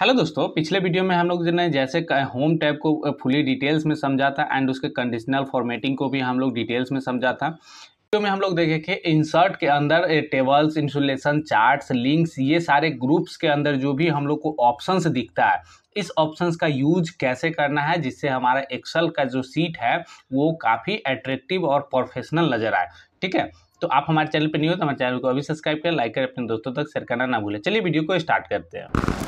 hello दोस्तों पिछले video में हम लोग ने जैसे होम टैब को फुली डिटेल्स में समझा था एंड उसके कंडीशनल फॉर्मेटिंग को भी हम लोग डिटेल्स में समझा था वीडियो में हम लोग देखे कि इंसर्ट के अंदर टेबल्स इंसुलेशन चार्ट्स लिंक्स ये सारे ग्रुप्स के अंदर जो भी हम लोग को ऑप्शंस दिखता है इस ऑप्शंस का यूज कैसे करना है जिससे हमारा एक्सल का जो सीट है वो काफ़ी अट्रेक्टिव और प्रोफेशनल नजर आए ठीक है तो आप हमारे चैनल पर नहीं हो तो हमारे चैनल को अभी सब्सक्राइब करें लाइक करें अपने दोस्तों तक शेयर करना ना भूलें चलिए वीडियो को स्टार्ट करते हैं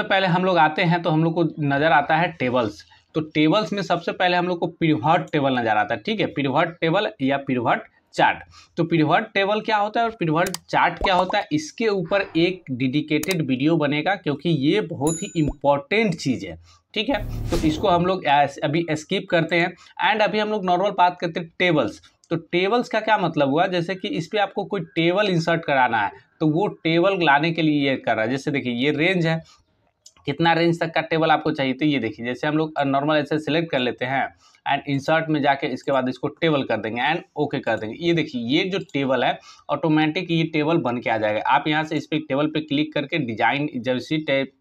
सबसे पहले हम लोग आते हैं तो हम लोग को नज़र आता है टेबल्स तो टेबल्स में सबसे पहले हम लोग को पिवट टेबल नज़र आता है ठीक है पिवट टेबल या पिवट चार्ट तो पिवट टेबल क्या होता है और पिवट चार्ट क्या होता है इसके ऊपर एक डेडिकेटेड वीडियो बनेगा क्योंकि ये बहुत ही इंपॉर्टेंट चीज़ है ठीक है तो इसको हम लोग अभी स्किप करते हैं एंड अभी हम लोग नॉर्मल बात करते हैं टेबल्स तो टेबल्स का क्या मतलब हुआ जैसे कि इस पर आपको कोई टेबल इंसर्ट कराना है तो वो टेबल लाने के लिए ये कर रहा है जैसे देखिए ये रेंज है कितना रेंज तक का टेबल आपको चाहिए तो ये देखिए जैसे हम लोग नॉर्मल ऐसे सिलेक्ट कर लेते हैं एंड इंसर्ट में जाके इसके बाद इसको टेबल कर देंगे एंड ओके okay कर देंगे ये देखिए ये जो टेबल है ऑटोमेटिक ये टेबल बन के आ जाएगा आप यहाँ से इस पर टेबल पर क्लिक करके डिजाइन जब इसी टेप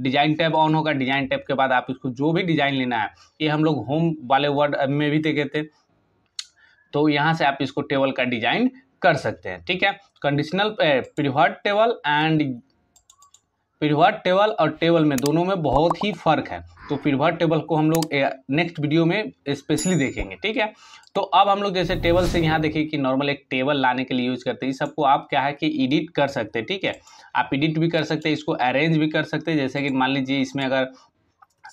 डिजाइन टैब ऑन होगा डिजाइन टैब के बाद आप इसको जो भी डिजाइन लेना है ये हम लोग होम वाले वर्ड में भी देखे थे तो यहाँ से आप इसको टेबल का डिजाइन कर सकते हैं ठीक है conditional preferred table and pivot table और टेबल में दोनों में बहुत ही फ़र्क है तो पिवट टेबल को हम लोग नेक्स्ट वीडियो में स्पेशली देखेंगे ठीक है तो अब हम लोग जैसे टेबल से यहाँ देखिए कि नॉर्मल एक टेबल लाने के लिए यूज़ करते हैं इस सबको आप क्या है कि एडिट कर सकते हैं ठीक है आप एडिट भी कर सकते हैं इसको अरेंज भी कर सकते हैं जैसे कि मान लीजिए इसमें अगर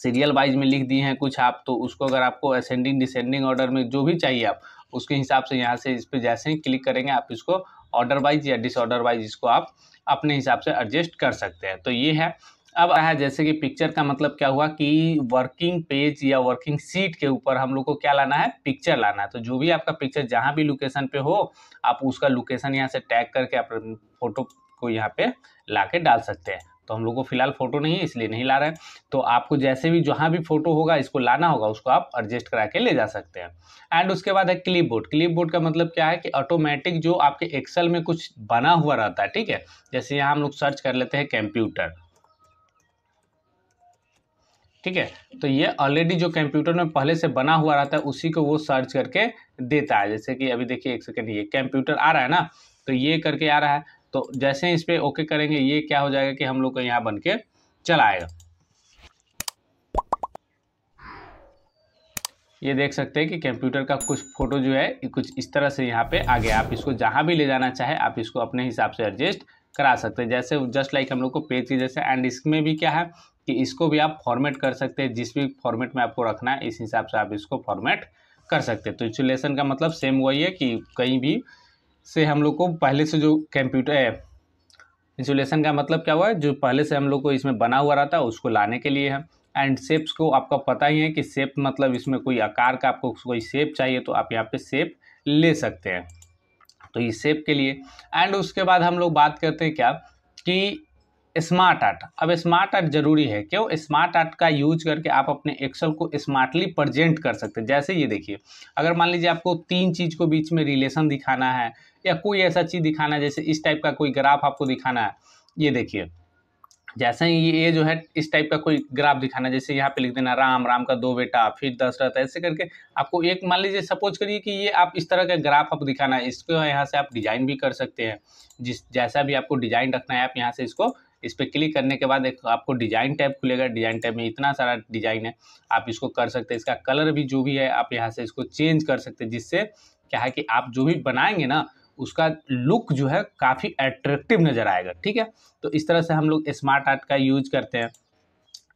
सीरियल वाइज में लिख दिए हैं कुछ आप तो उसको अगर आपको असेंडिंग डिसेंडिंग ऑर्डर में जो भी चाहिए आप उसके हिसाब से यहाँ से इस पर जैसे ही क्लिक करेंगे आप इसको ऑर्डर वाइज या डिसऑर्डर वाइज इसको आप अपने हिसाब से एडजस्ट कर सकते हैं तो ये है अब आया जैसे कि पिक्चर का मतलब क्या हुआ कि वर्किंग पेज या वर्किंग सीट के ऊपर हम लोग को क्या लाना है पिक्चर लाना है तो जो भी आपका पिक्चर जहाँ भी लोकेशन पे हो आप उसका लोकेशन यहाँ से टैग करके आप फोटो को यहाँ पे ला डाल सकते हैं तो हम लोग को फिलहाल फ़ोटो नहीं है इसलिए नहीं ला रहे हैं तो आपको जैसे भी जहाँ भी फ़ोटो होगा इसको लाना होगा उसको आप एडजस्ट करा के ले जा सकते हैं एंड उसके बाद है क्लिप बोर्ड क्लिप बोर्ड का मतलब क्या है कि ऑटोमेटिक जो आपके एक्सेल में कुछ बना हुआ रहता है ठीक है जैसे यहाँ हम लोग सर्च कर लेते हैं कंप्यूटर ठीक है तो ये ऑलरेडी जो कंप्यूटर में पहले से बना हुआ रहता है उसी को वो सर्च करके देता है जैसे कि अभी देखिए एक सेकेंड ये कंप्यूटर आ रहा है ना तो ये करके आ रहा है तो जैसे इस पर ओके करेंगे ये क्या हो जाएगा कि हम लोग को यहाँ बन के चलाएगा ये देख सकते हैं कि कंप्यूटर का कुछ फोटो जो है कुछ इस तरह से यहाँ पे आ गया आप इसको जहाँ भी ले जाना चाहे आप इसको अपने हिसाब से एडजस्ट करा सकते हैं जैसे जस्ट लाइक हम लोग को पेज की जैसे एंड इसमें भी क्या है कि इसको भी आप फॉर्मेट कर सकते हैं जिस भी फॉर्मेट में आपको रखना है इस हिसाब से आप इसको फॉर्मेट कर सकते हैं तो इंसुलेशन का मतलब सेम वही है कि कहीं भी से हम लोग को पहले से जो कंप्यूटर है इंसुलेशन का मतलब क्या हुआ है जो पहले से हम लोग को इसमें बना हुआ रहता है उसको लाने के लिए है एंड सेप्स को आपका पता ही है कि सेप मतलब इसमें कोई आकार का आपको कोई सेप चाहिए तो आप यहाँ पे सेप ले सकते हैं तो इस सेप के लिए एंड उसके बाद हम लोग बात करते हैं क्या कि स्मार्ट आर्ट अब स्मार्ट आर्ट जरूरी है क्यों स्मार्ट आर्ट का यूज करके आप अपने एक्सल को स्मार्टली प्रजेंट कर सकते हैं जैसे ये देखिए अगर मान लीजिए आपको तीन चीज़ को बीच में रिलेशन दिखाना है या कोई ऐसा चीज़ दिखाना है जैसे इस टाइप का कोई ग्राफ आपको दिखाना है ये देखिए जैसे ही ये जो है इस टाइप का कोई ग्राफ दिखाना जैसे यहाँ पे लिख देना राम राम का दो बेटा फिर दशरथ ऐसे करके आपको एक मान लीजिए सपोज करिए कि ये आप इस तरह का ग्राफ आप दिखाना है इसको यहाँ से आप डिजाइन भी कर सकते हैं जिस जैसा भी आपको डिजाइन रखना है आप यहाँ से इसको इस पर क्लिक करने के बाद एक आपको डिज़ाइन टैब खुलेगा डिज़ाइन टैब में इतना सारा डिज़ाइन है आप इसको कर सकते हैं इसका कलर भी जो भी है आप यहाँ से इसको चेंज कर सकते हैं जिससे क्या है कि आप जो भी बनाएंगे ना उसका लुक जो है काफ़ी एट्रैक्टिव नज़र आएगा ठीक है तो इस तरह से हम लोग स्मार्ट आर्ट का यूज करते हैं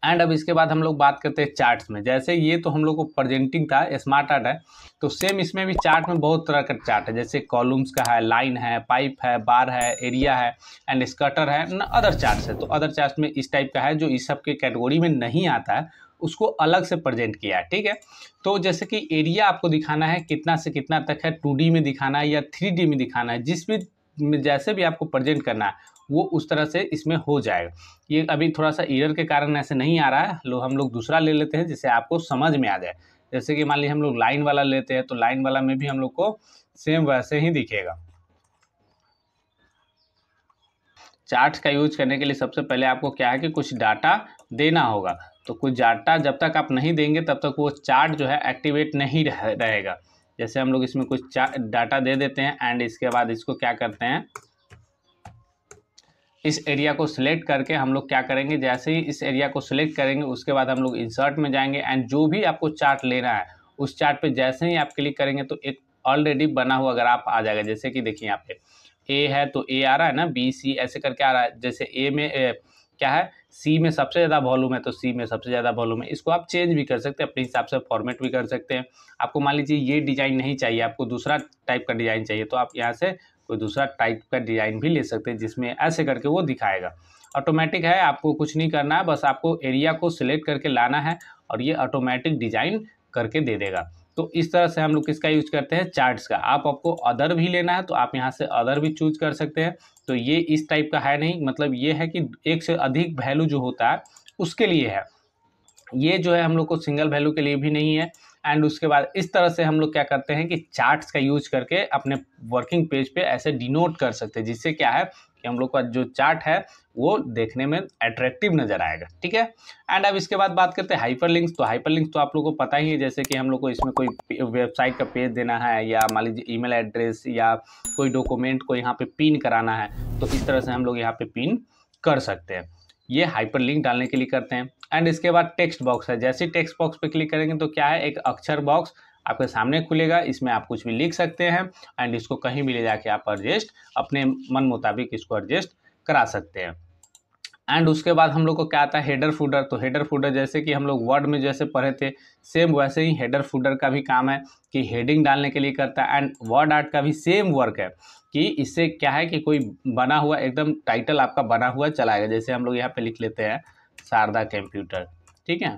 एंड अब इसके बाद हम लोग बात करते हैं चार्ट्स में जैसे ये तो हम लोग को प्रेजेंटिंग था स्मार्ट आर्ट है तो सेम इसमें भी चार्ट में बहुत तरह का चार्ट है जैसे कॉलम्स का है लाइन है पाइप है बार है एरिया है एंड स्कटर है अदर चार्ट्स है तो अदर चार्ट में इस टाइप का है जो इस सब के कैटेगोरी में नहीं आता है उसको अलग से प्रेजेंट किया है ठीक है तो जैसे कि एरिया आपको दिखाना है कितना से कितना तक है टू में दिखाना है या थ्री में दिखाना है जिस भी में जैसे भी आपको प्रजेंट करना है वो उस तरह से इसमें हो जाएगा ये अभी थोड़ा सा ईयर के कारण ऐसे नहीं आ रहा है लो हम लोग दूसरा ले लेते हैं जिससे आपको समझ में आ जाए जैसे कि मान लीजिए हम लोग लाइन वाला लेते हैं तो लाइन वाला में भी हम लोग को सेम वैसे ही दिखेगा चार्ट का यूज करने के लिए सबसे पहले आपको क्या है कि कुछ डाटा देना होगा तो कुछ डाटा जब तक आप नहीं देंगे तब तक वो चार्ट जो है एक्टिवेट नहीं रहेगा जैसे हम लोग इसमें कुछ डाटा दे देते हैं एंड इसके बाद इसको क्या करते हैं इस एरिया को सिलेक्ट करके हम लोग क्या करेंगे जैसे ही इस एरिया को सिलेक्ट करेंगे उसके बाद हम लोग इंसर्ट में जाएंगे एंड जो भी आपको चार्ट लेना है उस चार्ट पे जैसे ही आप क्लिक करेंगे तो एक ऑलरेडी बना हुआ अगर आप आ जाएगा जैसे कि देखिए यहाँ पे ए है तो ए आ रहा है ना बी सी ऐसे करके आ रहा है जैसे ए में ए, क्या है सी में सबसे ज़्यादा वॉल्यूम है तो सी में सबसे ज़्यादा वॉल्यूम है इसको आप चेंज भी कर सकते हैं अपने हिसाब से फॉर्मेट भी कर सकते हैं आपको मान लीजिए ये डिज़ाइन नहीं चाहिए आपको दूसरा टाइप का डिज़ाइन चाहिए तो आप यहाँ से कोई दूसरा टाइप का डिज़ाइन भी ले सकते हैं जिसमें ऐसे करके वो दिखाएगा ऑटोमेटिक है आपको कुछ नहीं करना है बस आपको एरिया को सिलेक्ट करके लाना है और ये ऑटोमेटिक डिज़ाइन करके दे देगा तो इस तरह से हम लोग किसका यूज करते हैं चार्ट्स का आप आपको अदर भी लेना है तो आप यहाँ से अदर भी चूज कर सकते हैं तो ये इस टाइप का है नहीं मतलब ये है कि एक से अधिक वैल्यू जो होता है उसके लिए है ये जो है हम लोग को सिंगल वैल्यू के लिए भी नहीं है एंड उसके बाद इस तरह से हम लोग क्या करते हैं कि चार्ट्स का यूज करके अपने वर्किंग पेज पे ऐसे डिनोट कर सकते हैं जिससे क्या है कि हम लोग का जो चार्ट है वो देखने में अट्रैक्टिव नजर आएगा ठीक है एंड अब इसके बाद बात करते हैं हाइपर लिंक्स तो हाइपर लिंक्स तो आप लोगों को पता ही है जैसे कि हम लोग को इसमें कोई वेबसाइट का पेज देना है या मान लीजिए मेल एड्रेस या कोई डॉक्यूमेंट को यहाँ पे पिन कराना है तो इस तरह से हम लोग यहाँ पे पिन कर सकते हैं ये हाइपरलिंक डालने के लिए करते हैं एंड इसके बाद टेक्स्ट बॉक्स है जैसे टेक्स्ट बॉक्स पे क्लिक करेंगे तो क्या है एक अक्षर बॉक्स आपके सामने खुलेगा इसमें आप कुछ भी लिख सकते हैं एंड इसको कहीं भी ले जाके आप एडजस्ट अपने मन मुताबिक इसको एडजस्ट करा सकते हैं एंड उसके बाद हम लोग को क्या आता है हेडर फूडर तो हेडर फूडर जैसे कि हम लोग वर्ड में जैसे पढ़े थे सेम वैसे ही हेडर फूडर का भी काम है कि हेडिंग डालने के लिए करता है एंड वर्ड आर्ट का भी सेम वर्क है कि इससे क्या है कि कोई बना हुआ एकदम टाइटल आपका बना हुआ चलाएगा जैसे हम लोग यहाँ पे लिख लेते हैं शारदा कंप्यूटर ठीक है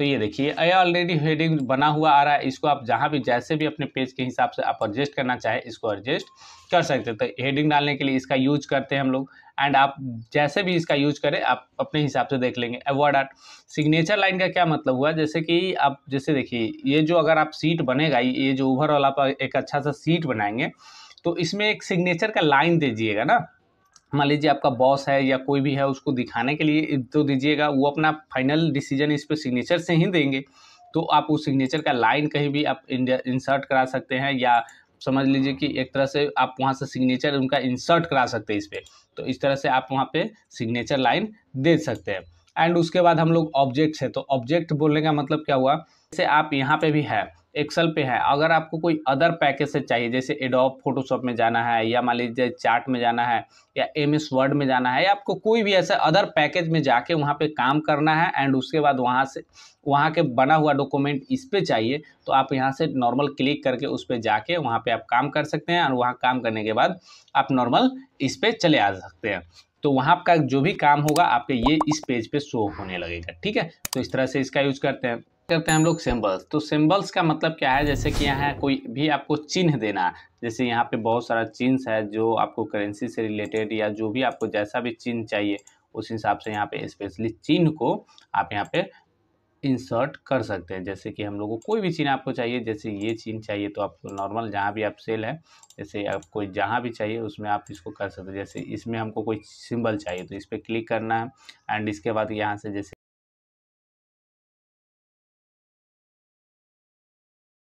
तो ये देखिए ये ऑलरेडी हेडिंग बना हुआ आ रहा है इसको आप जहाँ भी जैसे भी अपने पेज के हिसाब से आप एडजस्ट करना चाहें इसको एडजस्ट कर सकते हैं तो हेडिंग डालने के लिए इसका यूज करते हैं हम लोग एंड आप जैसे भी इसका यूज करें आप अपने हिसाब से देख लेंगे अवॉर्ड आर्ट सिग्नेचर लाइन का क्या मतलब हुआ जैसे कि आप जैसे देखिए ये जो अगर आप सीट बनेगा ये जो ओवरऑल आप एक अच्छा सा सीट बनाएंगे तो इसमें एक सिग्नेचर का लाइन दीजिएगा ना मान लीजिए आपका बॉस है या कोई भी है उसको दिखाने के लिए तो दीजिएगा वो अपना फाइनल डिसीजन इस पर सिग्नेचर से ही देंगे तो आप उस सिग्नेचर का लाइन कहीं भी आप इंसर्ट करा सकते हैं या समझ लीजिए कि एक तरह से आप वहाँ से सिग्नेचर उनका इंसर्ट करा सकते हैं इस पर तो इस तरह से आप वहाँ पर सिग्नेचर लाइन दे सकते हैं एंड उसके बाद हम लोग ऑब्जेक्ट्स है तो ऑब्जेक्ट बोलने का मतलब क्या हुआ जैसे आप यहाँ पे भी है एक्सल पे है अगर आपको कोई अदर पैकेज से चाहिए जैसे एडोप फोटोशॉप में जाना है या मान लीजिए चार्ट में जाना है या एम एस वर्ड में जाना है या आपको कोई भी ऐसा अदर पैकेज में जाके वहाँ पे काम करना है एंड उसके बाद वहाँ से वहाँ के बना हुआ डॉक्यूमेंट इस पर चाहिए तो आप यहाँ से नॉर्मल क्लिक करके उस पर जाके वहाँ पर आप काम कर सकते हैं और वहाँ काम करने के बाद आप नॉर्मल इस पर चले आ सकते हैं तो वहाँ आपका जो भी काम होगा आपके ये इस पेज पे शो होने लगेगा ठीक है तो इस तरह से इसका यूज करते हैं करते हैं हम लोग सिंबल्स तो सिंबल्स का मतलब क्या है जैसे कि यहाँ कोई भी आपको चिन्ह देना जैसे यहाँ पे बहुत सारा चिन्ह है जो आपको करेंसी से रिलेटेड या जो भी आपको जैसा भी चिन्ह चाहिए उस हिसाब से यहाँ पे स्पेशली चिन्ह को आप यहाँ पे इंसर्ट कर सकते हैं जैसे कि हम लोग को कोई भी चिन्ह आपको चाहिए जैसे ये चिन्ह चाहिए तो आपको नॉर्मल जहाँ भी आप सेल है जैसे आपको जहाँ भी चाहिए उसमें आप इसको कर सकते हैं जैसे इसमें हमको कोई सिंबल चाहिए तो इस पर क्लिक करना है एंड इसके बाद यहाँ से जैसे